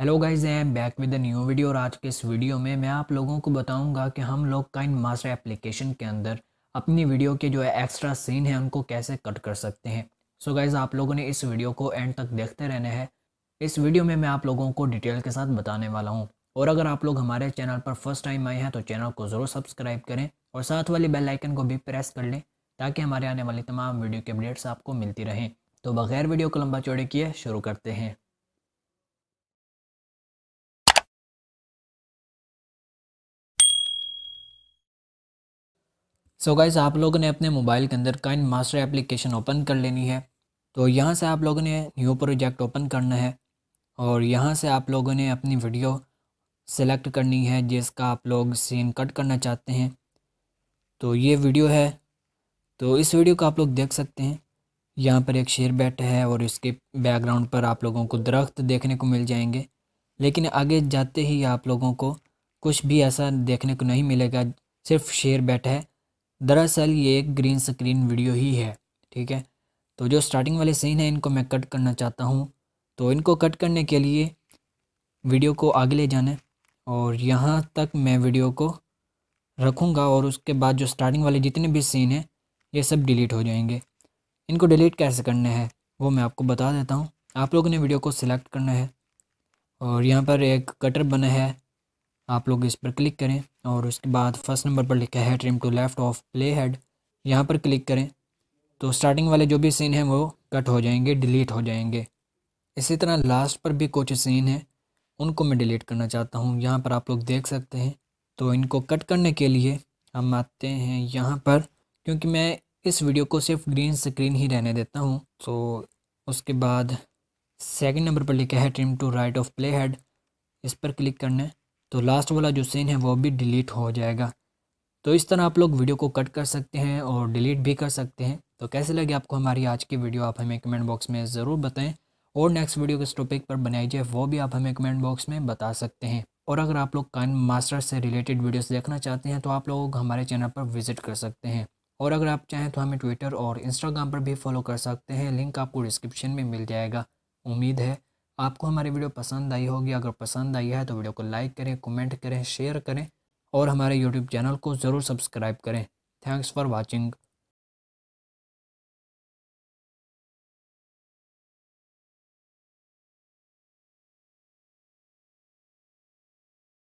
hello guys I am back with new video और आज के इस वीडियो में मैं आप लोगों को बताऊंगा कि हम लोग काइन मास्टर एप्लीकेशन के अंदर अपनी वीडियो के जो है एक्स्ट्रा सीन है उनको कैसे कट कर सकते हैं सो so गाइस आप लोगों ने इस वीडियो को एंड तक देखते रहना है इस वीडियो में मैं आप लोगों को डिटेल के साथ बताने वाला हूँ और अगर आप लोग हमारे चैनल पर फर्स्ट टाइम आए हैं तो चैनल को ज़रूर सब्सक्राइब करें और साथ वाले बेलाइकन को भी प्रेस कर लें ताकि हमारे आने वाली तमाम वीडियो के अपडेट्स आपको मिलती रहें तो बगैर वीडियो को लंबा चौड़े किए शुरू करते हैं सो so गाइज़ आप लोगों ने अपने मोबाइल के अंदर काइन मास्टर एप्लीकेशन ओपन कर लेनी है तो यहाँ से आप लोगों ने न्यू प्रोजेक्ट ओपन करना है और यहाँ से आप लोगों ने अपनी वीडियो सेलेक्ट करनी है जिसका आप लोग सीन कट करना चाहते हैं तो ये वीडियो है तो इस वीडियो को आप लोग देख सकते हैं यहाँ पर एक शेर बैठा है और इसके बैकग्राउंड पर आप लोगों को दरख्त देखने को मिल जाएंगे लेकिन आगे जाते ही आप लोगों को कुछ भी ऐसा देखने को नहीं मिलेगा सिर्फ शेर बैठा है दरअसल ये एक ग्रीन स्क्रीन वीडियो ही है ठीक है तो जो स्टार्टिंग वाले सीन है इनको मैं कट करना चाहता हूँ तो इनको कट करने के लिए वीडियो को आगे ले जाना है और यहाँ तक मैं वीडियो को रखूँगा और उसके बाद जो स्टार्टिंग वाले जितने भी सीन हैं ये सब डिलीट हो जाएंगे इनको डिलीट कैसे करना है वो मैं आपको बता देता हूँ आप लोगों ने वीडियो को सिलेक्ट करना है और यहाँ पर एक कटर बना है आप लोग इस पर क्लिक करें और उसके बाद फर्स्ट नंबर पर लिखा है trim to left of play head यहाँ पर क्लिक करें तो स्टार्टिंग वाले जो भी सीन हैं वो कट हो जाएंगे डिलीट हो जाएंगे इसी तरह लास्ट पर भी कुछ सीन हैं उनको मैं डिलीट करना चाहता हूँ यहाँ पर आप लोग देख सकते हैं तो इनको कट करने के लिए हम आते हैं यहाँ पर क्योंकि मैं इस वीडियो को सिर्फ ग्रीन स्क्रीन ही रहने देता हूँ तो उसके बाद सेकंड नंबर पर लिखा है trim to right of play head इस पर क्लिक करना है तो लास्ट वाला जो सीन है वो भी डिलीट हो जाएगा तो इस तरह आप लोग वीडियो को कट कर सकते हैं और डिलीट भी कर सकते हैं तो कैसे लगे आपको हमारी आज की वीडियो आप हमें कमेंट बॉक्स में ज़रूर बताएं और नेक्स्ट वीडियो किस टॉपिक पर बनाई जाए वो भी आप हमें कमेंट बॉक्स में बता सकते हैं और अगर आप लोग कान मास्टर से रिलेटेड वीडियोस देखना चाहते हैं तो आप लोग हमारे चैनल पर विजिट कर सकते हैं और अगर आप चाहें तो हमें ट्विटर और इंस्टाग्राम पर भी फॉलो कर सकते हैं लिंक आपको डिस्क्रिप्शन में मिल जाएगा उम्मीद है आपको हमारी वीडियो पसंद आई होगी अगर पसंद आई है तो वीडियो को लाइक करें कमेंट करें शेयर करें और हमारे यूट्यूब चैनल को ज़रूर सब्सक्राइब करें थैंक्स फॉर वॉचिंग